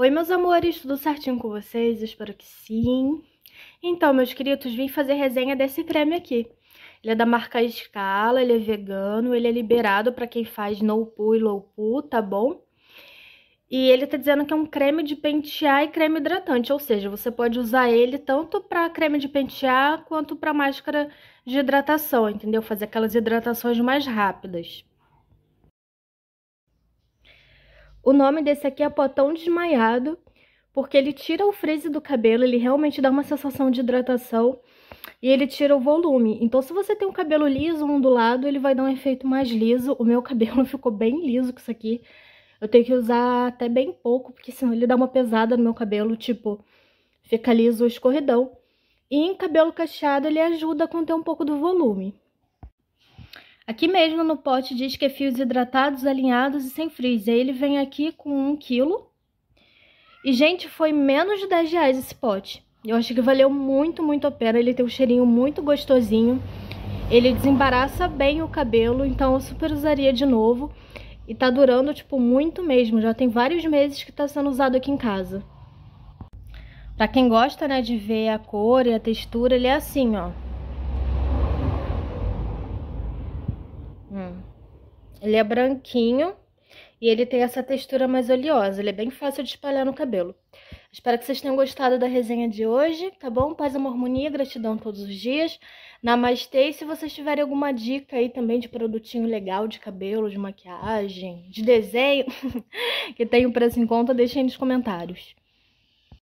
Oi, meus amores, tudo certinho com vocês? Espero que sim. Então, meus queridos, vim fazer resenha desse creme aqui. Ele é da marca Scala, ele é vegano, ele é liberado para quem faz no poo e low poo, tá bom? E ele tá dizendo que é um creme de pentear e creme hidratante, ou seja, você pode usar ele tanto para creme de pentear quanto para máscara de hidratação, entendeu? Fazer aquelas hidratações mais rápidas. O nome desse aqui é Potão Desmaiado, porque ele tira o frizz do cabelo, ele realmente dá uma sensação de hidratação e ele tira o volume. Então, se você tem um cabelo liso, ondulado, ele vai dar um efeito mais liso. O meu cabelo ficou bem liso com isso aqui. Eu tenho que usar até bem pouco, porque senão ele dá uma pesada no meu cabelo, tipo, fica liso o escorridão. E em cabelo cacheado ele ajuda a conter um pouco do volume. Aqui mesmo no pote diz que é fios hidratados, alinhados e sem frizz. Aí ele vem aqui com 1 kg. E, gente, foi menos de 10 reais esse pote. Eu acho que valeu muito, muito a pena. Ele tem um cheirinho muito gostosinho. Ele desembaraça bem o cabelo, então eu super usaria de novo. E tá durando, tipo, muito mesmo. Já tem vários meses que tá sendo usado aqui em casa. Pra quem gosta, né, de ver a cor e a textura, ele é assim, ó. Ele é branquinho e ele tem essa textura mais oleosa. Ele é bem fácil de espalhar no cabelo. Espero que vocês tenham gostado da resenha de hoje, tá bom? Paz, amor, harmonia, gratidão todos os dias. Namastê. E se vocês tiverem alguma dica aí também de produtinho legal de cabelo, de maquiagem, de desenho, que tenham preço em conta, deixem nos comentários.